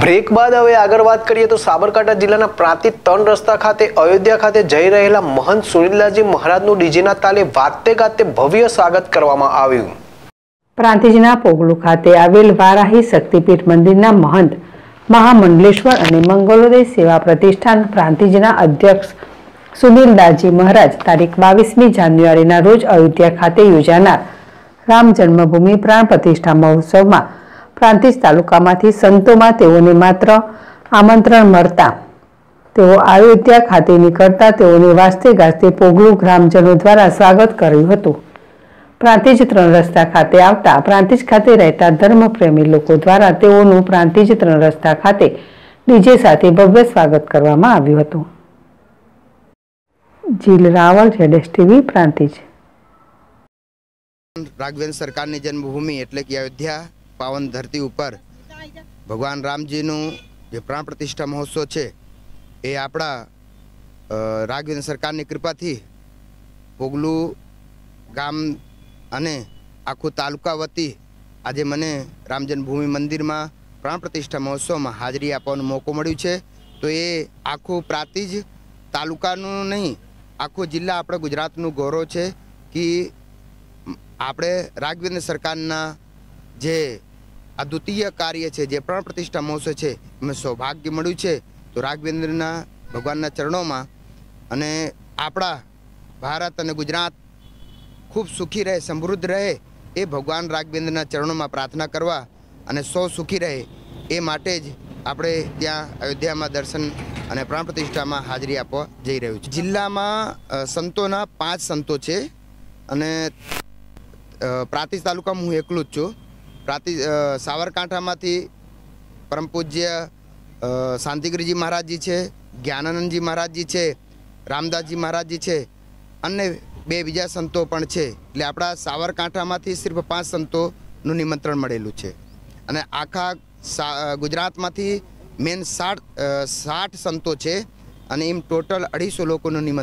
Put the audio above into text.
break બાદ હવે આગળ વાત કરીએ તો સાબરકાંઠા જિલ્લાના પ્રાંતિ ત્રણ રસ્તા ખાતે અયોધ્યા ખાતે જઈ રહેલા મહંત સુરીલાજી મહારાજનું ડીજેના તાલે વાતે ગાતે ભવ્ય સ્વાગત કરવામાં આવ્યું પ્રાંતિજના પોગલુ ખાતે આવેલ વારાહી શક્તિપીઠ મંદિરના મહંત મહામંડલેશ્વર અને મંગલોદય સેવા પ્રતિષ્ઠાન પ્રાંતિજના અધ્યક્ષ સુનિલદાસજી મહારાજ તારીખ બાવીસમી જાન્યુઆરીના રોજ અયોધ્યા ખાતે યોજાનાર રામ જન્મભૂમિ પ્રાણ પ્રતિષ્ઠા મહોત્સવમાં પ્રાંતિજ તાલુકામાંથી સંતોમાં તેઓને માત્ર આમંત્રણ મળતા તેઓ અયોધ્યા ખાતે નીકળતા તેઓને વાસ્તે ગાસ્તે પોગલું ગ્રામજનો દ્વારા સ્વાગત કર્યું હતું પ્રાંતિજ ત્રણ રસ્તા ખાતે આવતા પ્રાંતિજ ખાતે રહેતા ધર્મપ્રેમી લોકો દ્વારા તેઓનું પ્રાંતિજ ત્રણ રસ્તા ખાતે ડીજે સાથે ભવ્ય સ્વાગત કરવામાં આવ્યું હતું જીલ રાવળ જેડેસ પ્રાંતિજ રાઘવેન્દ્ર સરકારની જન્મભૂમિ એટલે કે અયોધ્યા પાવન ધરતી ઉપર ભગવાન રામજીનું જે પ્રાણ પ્રતિષ્ઠા મહોત્સવ છે એ આપણા રાઘવેન્દ્ર સરકારની કૃપાથી પોગલું ગામ અને આખું તાલુકા વતી આજે મને રામ જન્મભૂમિ મંદિરમાં પ્રાણ પ્રતિષ્ઠા મહોત્સવમાં હાજરી આપવાનો મોકો મળ્યો છે તો એ આખું પ્રાતિજ તાલુકાનું નહીં આખો જિલ્લા આપણા ગુજરાતનું ગૌરવ છે કે આપણે રાઘવેન્દ્ર સરકારના જે આ દ્વિતીય કાર્ય છે જે પ્રાણ પ્રતિષ્ઠા મહોત્સવ છે અમે સૌભાગ્ય મળ્યું છે તો રાઘવેન્દ્રના ભગવાનના ચરણોમાં અને આપણા ભારત અને ગુજરાત ખૂબ સુખી રહે સમૃદ્ધ રહે એ ભગવાન રાઘવેન્દ્રના ચરણોમાં પ્રાર્થના કરવા અને સૌ સુખી રહે એ માટે જ આપણે ત્યાં અયોધ્યામાં દર્શન અને પ્રાણ પ્રતિષ્ઠામાં હાજરી આપવા જઈ રહ્યું છે જિલ્લામાં સંતોના પાંચ સંતો છે અને પ્રાતિજ તાલુકામાં હું એકલું જ છું પ્રાતિ સાવરકાંઠામાંથી પરમ પૂજ્ય શાંતિગીરીજી મહારાજજી છે જ્ઞાનાનંદજી મહારાજજી છે રામદાસજી મહારાજજી છે અને બે બીજા સંતો પણ છે એટલે આપણા સાવરકાંઠામાંથી સિર્ફ પાંચ સંતોનું નિમંત્રણ મળેલું છે અને આખા ગુજરાતમાંથી મેન સાઠ સાઠ સંતો છે અને એમ ટોટલ અઢીસો લોકોનું નિમંત્રણ